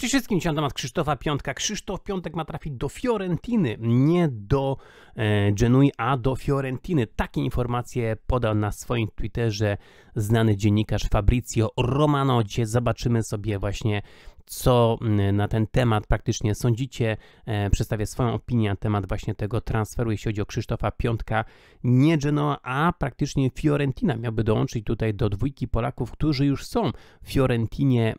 Przede wszystkim dzisiaj na temat Krzysztofa Piątka. Krzysztof Piątek ma trafić do Fiorentiny, nie do e, Genui, a do Fiorentiny. Takie informacje podał na swoim Twitterze znany dziennikarz Fabrizio Romano. Dzisiaj zobaczymy sobie właśnie co na ten temat praktycznie sądzicie. E, przedstawię swoją opinię na temat właśnie tego transferu, jeśli chodzi o Krzysztofa Piątka. Nie Genoa, a praktycznie Fiorentina miałby dołączyć tutaj do dwójki Polaków, którzy już są w Fiorentinie e,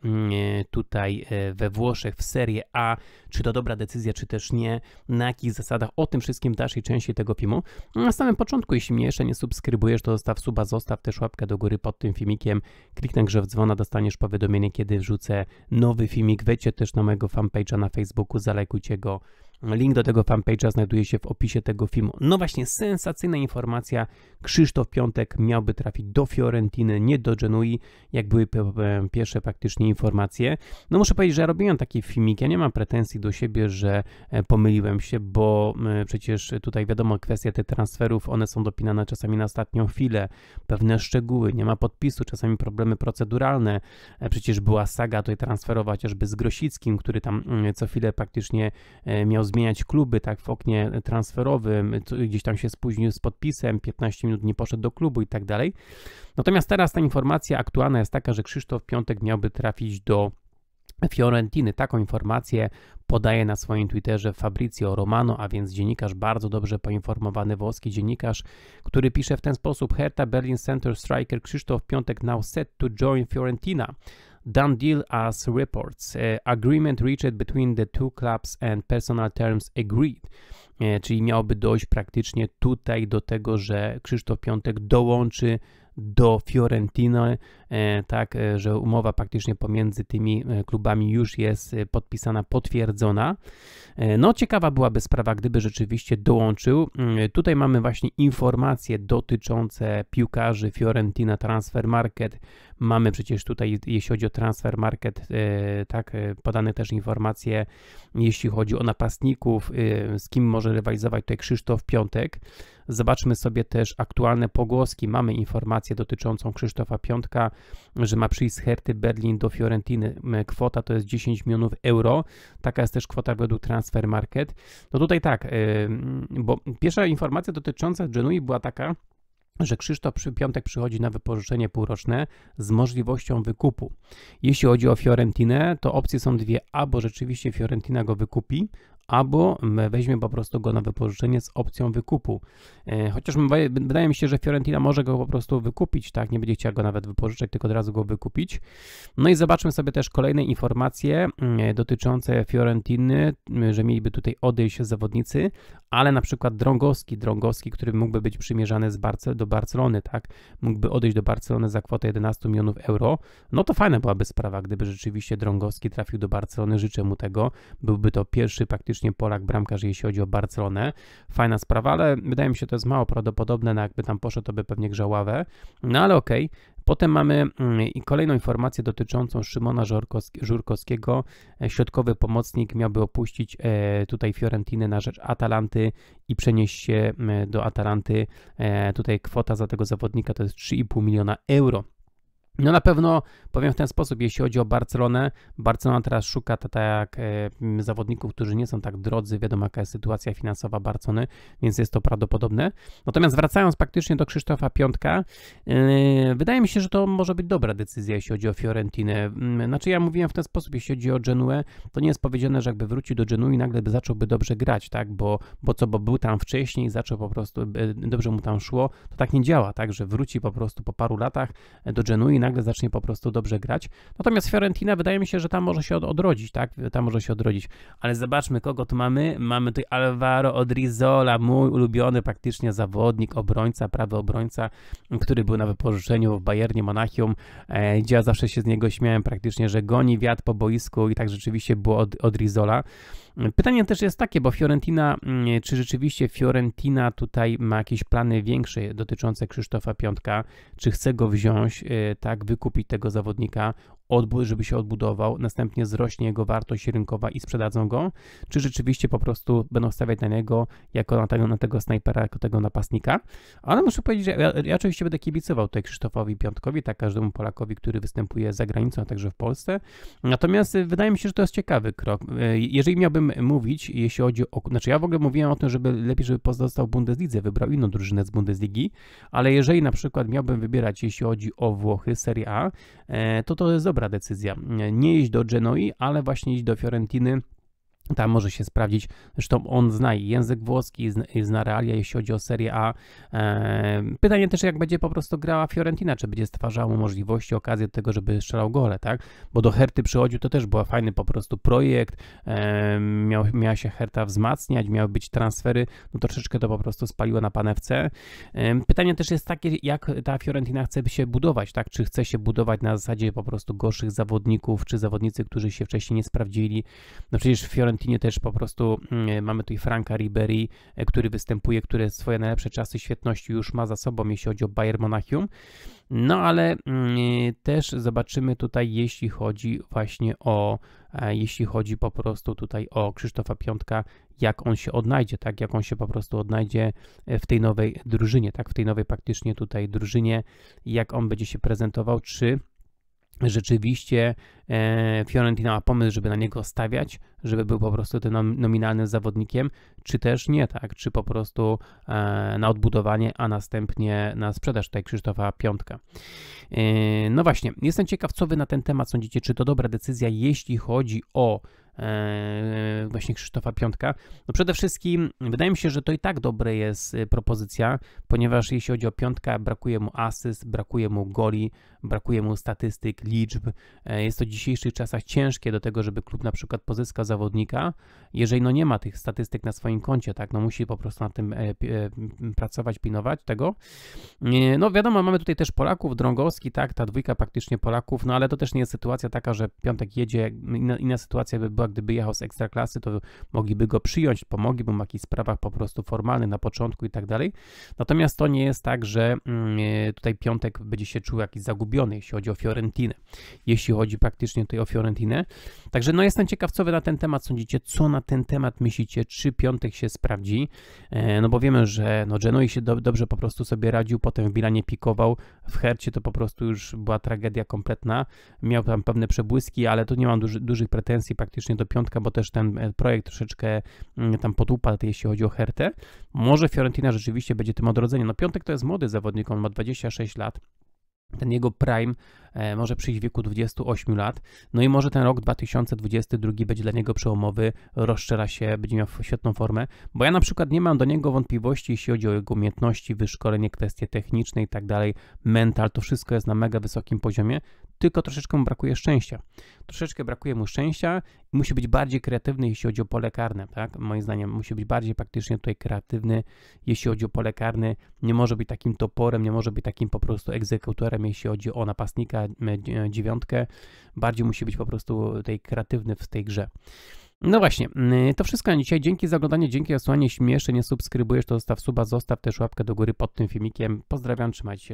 tutaj e, we Włoszech w Serie A. Czy to dobra decyzja, czy też nie? Na jakich zasadach? O tym wszystkim w dalszej części tego filmu. Na samym początku, jeśli mnie jeszcze nie subskrybujesz, to zostaw suba, zostaw też łapkę do góry pod tym filmikiem. Kliknę grze w dzwona, dostaniesz powiadomienie, kiedy wrzucę nowy film filmik, wejdźcie też na mojego fanpage'a na Facebooku, zalekujcie go, Link do tego fanpage'a znajduje się w opisie tego filmu. No właśnie, sensacyjna informacja. Krzysztof Piątek miałby trafić do Fiorentiny, nie do Genui, jak były pierwsze praktycznie informacje. No muszę powiedzieć, że ja robiłem taki filmik. Ja nie mam pretensji do siebie, że e, pomyliłem się, bo przecież tutaj wiadomo, kwestia tych transferów, one są dopinane czasami na ostatnią chwilę. Pewne szczegóły, nie ma podpisu, czasami problemy proceduralne. E, przecież była saga tutaj transferowa chociażby z Grosickim, który tam mm, co chwilę praktycznie e, miał zmieniać kluby, tak w oknie transferowym, gdzieś tam się spóźnił z podpisem, 15 minut nie poszedł do klubu i tak dalej. Natomiast teraz ta informacja aktualna jest taka, że Krzysztof Piątek miałby trafić do Fiorentiny. Taką informację podaje na swoim Twitterze Fabrizio Romano, a więc dziennikarz bardzo dobrze poinformowany włoski dziennikarz, który pisze w ten sposób: "Herta Berlin Center Striker Krzysztof Piątek now set to join Fiorentina. Done deal as reports. E, agreement reached between the two clubs and personal terms agreed. E, czyli miałoby dojść praktycznie tutaj do tego, że Krzysztof Piątek dołączy do Fiorentiny, e, tak, e, że umowa praktycznie pomiędzy tymi e, klubami już jest podpisana, potwierdzona. No, ciekawa byłaby sprawa, gdyby rzeczywiście dołączył. Mm, tutaj mamy właśnie informacje dotyczące piłkarzy Fiorentina Transfer Market. Mamy przecież tutaj, jeśli chodzi o Transfer Market, tak, podane też informacje, jeśli chodzi o napastników, z kim może rywalizować tutaj Krzysztof Piątek. Zobaczmy sobie też aktualne pogłoski. Mamy informację dotyczącą Krzysztofa Piątka, że ma przyjść z Herty Berlin do Fiorentiny. Kwota to jest 10 milionów euro. Taka jest też kwota według Transfer Market. No tutaj tak, bo pierwsza informacja dotycząca Genui była taka, że Krzysztof przy Piątek przychodzi na wypożyczenie półroczne z możliwością wykupu. Jeśli chodzi o Fiorentinę, to opcje są dwie, albo rzeczywiście Fiorentina go wykupi, albo weźmie po prostu go na wypożyczenie z opcją wykupu. E, chociaż wydaje mi się, że Fiorentina może go po prostu wykupić, tak, nie będzie chciał go nawet wypożyczać, tylko od razu go wykupić. No i zobaczmy sobie też kolejne informacje mm, e, dotyczące Fiorentiny, że mieliby tutaj odejść zawodnicy, ale na przykład Drągowski, Drągowski, który mógłby być przymierzany z Barce do Barcelony, tak, mógłby odejść do Barcelony za kwotę 11 milionów euro, no to fajna byłaby sprawa, gdyby rzeczywiście Drągowski trafił do Barcelony, życzę mu tego, byłby to pierwszy praktycznie faktycznie Polak bramkarz, jeśli chodzi o Barcelonę. Fajna sprawa, ale wydaje mi się, to jest mało prawdopodobne, no jakby tam poszedł, to by pewnie Grzaławę. No ale okej. Okay. Potem mamy mm, kolejną informację dotyczącą Szymona Żurkowskiego. E, środkowy pomocnik miałby opuścić e, tutaj Fiorentiny na rzecz Atalanty i przenieść się mm, do Atalanty. E, tutaj kwota za tego zawodnika to jest 3,5 miliona euro. No na pewno powiem w ten sposób, jeśli chodzi o Barcelonę, Barcelona teraz szuka tak e, zawodników, którzy nie są tak drodzy, wiadomo jaka jest sytuacja finansowa Barcony, więc jest to prawdopodobne. Natomiast wracając praktycznie do Krzysztofa Piątka, e, wydaje mi się, że to może być dobra decyzja, jeśli chodzi o Fiorentinę. Znaczy ja mówiłem w ten sposób, jeśli chodzi o Genuę, to nie jest powiedziane, że jakby wrócił do Genui, nagle by zacząłby dobrze grać, tak, bo, bo co, bo był tam wcześniej, zaczął po prostu, e, dobrze mu tam szło, to tak nie działa, tak, że wróci po prostu po paru latach do Genui, nagle zacznie po prostu dobrze grać. Natomiast Fiorentina wydaje mi się, że tam może się od, odrodzić, tak? Tam może się odrodzić. Ale zobaczmy, kogo tu mamy. Mamy tutaj Alvaro Odrizola, mój ulubiony praktycznie zawodnik, obrońca, prawy obrońca, który był na wypożyczeniu w Bayernie Monachium, e, gdzie ja zawsze się z niego śmiałem praktycznie, że goni wiatr po boisku i tak rzeczywiście było od, Odrizola. Pytanie też jest takie, bo Fiorentina, mm, czy rzeczywiście Fiorentina tutaj ma jakieś plany większe dotyczące Krzysztofa Piątka, czy chce go wziąć, y, tak, wykupić tego zawodnika, żeby się odbudował, następnie wzrośnie jego wartość rynkowa i sprzedadzą go, czy rzeczywiście po prostu będą stawiać na niego jako na tego, na tego snajpera, jako tego napastnika. Ale muszę powiedzieć, że ja, ja oczywiście będę kibicował tutaj Krzysztofowi Piątkowi, tak każdemu Polakowi, który występuje za granicą, a także w Polsce. Natomiast e, wydaje mi się, że to jest ciekawy krok. E, jeżeli miałbym mówić, jeśli chodzi o... Znaczy ja w ogóle mówiłem o tym, żeby lepiej, żeby pozostał w Bundeslidze, wybrał inną drużynę z Bundesligi, ale jeżeli na przykład miałbym wybierać, jeśli chodzi o Włochy, Serie A, e, to to jest dobre dobra decyzja. Nie iść do Genoi, ale właśnie iść do Fiorentiny tam może się sprawdzić. Zresztą on zna język włoski, zna realia, jeśli chodzi o Serie A. Ehm, pytanie też, jak będzie po prostu grała Fiorentina, czy będzie stwarzała możliwości, okazję do tego, żeby strzelał gole, tak? Bo do Herty przychodził, to też była fajny po prostu projekt. Ehm, miał, miała się Herta wzmacniać, miały być transfery. No troszeczkę to po prostu spaliło na panewce. Ehm, pytanie też jest takie, jak ta Fiorentina chce się budować, tak? Czy chce się budować na zasadzie po prostu gorszych zawodników, czy zawodnicy, którzy się wcześniej nie sprawdzili? No przecież Fiorentina Argentinie też po prostu mm, e, mamy tutaj Franka Ribery, e, który występuje, który swoje najlepsze czasy świetności już ma za sobą, jeśli chodzi o Bayern Monachium. No ale mm, e, też zobaczymy tutaj, jeśli chodzi właśnie o, jeśli chodzi po prostu tutaj o Krzysztofa Piątka, jak on się odnajdzie, tak, jak on się po prostu odnajdzie w tej nowej drużynie, tak, w tej nowej praktycznie tutaj drużynie, jak on będzie się prezentował, czy rzeczywiście e, Fiorentina ma pomysł, żeby na niego stawiać, żeby był po prostu tym nominalnym zawodnikiem, czy też nie, tak? Czy po prostu e, na odbudowanie, a następnie na sprzedaż tutaj Krzysztofa Piątka. E, no właśnie, jestem ciekaw, co wy na ten temat sądzicie, czy to dobra decyzja, jeśli chodzi o E, e, właśnie Krzysztofa Piątka. No przede wszystkim wydaje mi się, że to i tak dobre jest e, propozycja, ponieważ jeśli chodzi o Piątka, brakuje mu asyst, brakuje mu goli, brakuje mu statystyk, liczb. Jest to w dzisiejszych czasach ciężkie do tego, żeby klub na przykład pozyskał zawodnika, jeżeli no nie ma tych statystyk na swoim koncie, tak, no musi po prostu na tym pracować, pilnować tego. No wiadomo, mamy tutaj też Polaków, Drągowski, tak, ta dwójka praktycznie Polaków, no ale to też nie jest sytuacja taka, że Piątek jedzie, inna, inna sytuacja by była gdyby jechał z ekstraklasy, to mogliby go przyjąć, pomogliby mu w jakichś sprawach po prostu formalnych na początku i tak dalej. Natomiast to nie jest tak, że mm, e, tutaj Piątek będzie się czuł jakiś zagubiony, jeśli chodzi o Fiorentinę. Jeśli chodzi praktycznie tutaj o Fiorentinę. Także no jestem ciekaw, co wy na ten temat sądzicie, co na ten temat myślicie, czy Piątek się sprawdzi, e, no bo wiemy, że no Genoi się do, dobrze po prostu sobie radził, potem w Milanie pikował, w Hercie to po prostu już była tragedia kompletna, miał tam pewne przebłyski, ale tu nie mam duży, dużych pretensji praktycznie do piątka, bo też ten e, projekt troszeczkę mm, tam podupadł, jeśli chodzi o Hertę. Może Fiorentina rzeczywiście będzie tym odrodzeniem. No piątek to jest młody zawodnik, on ma 26 lat ten jego prime E, może przyjść w wieku 28 lat, no i może ten rok 2022 będzie dla niego przełomowy, rozszczera się, będzie miał świetną formę, bo ja na przykład nie mam do niego wątpliwości, jeśli chodzi o jego umiejętności, wyszkolenie, kwestie techniczne i tak dalej, mental, to wszystko jest na mega wysokim poziomie, tylko troszeczkę mu brakuje szczęścia. Troszeczkę brakuje mu szczęścia i musi być bardziej kreatywny, jeśli chodzi o pole karne, tak? Moim zdaniem musi być bardziej praktycznie tutaj kreatywny, jeśli chodzi o pole karne, nie może być takim toporem, nie może być takim po prostu egzekutorem, jeśli chodzi o napastnika, E, dziewiątkę. Bardziej musi być po prostu tej kreatywny w tej grze. No właśnie, y, to wszystko na dzisiaj. Dzięki za oglądanie, dzięki za słuchanie. Jeśli jeszcze nie subskrybujesz, to zostaw suba, zostaw też łapkę do góry pod tym filmikiem. Pozdrawiam, trzymajcie się.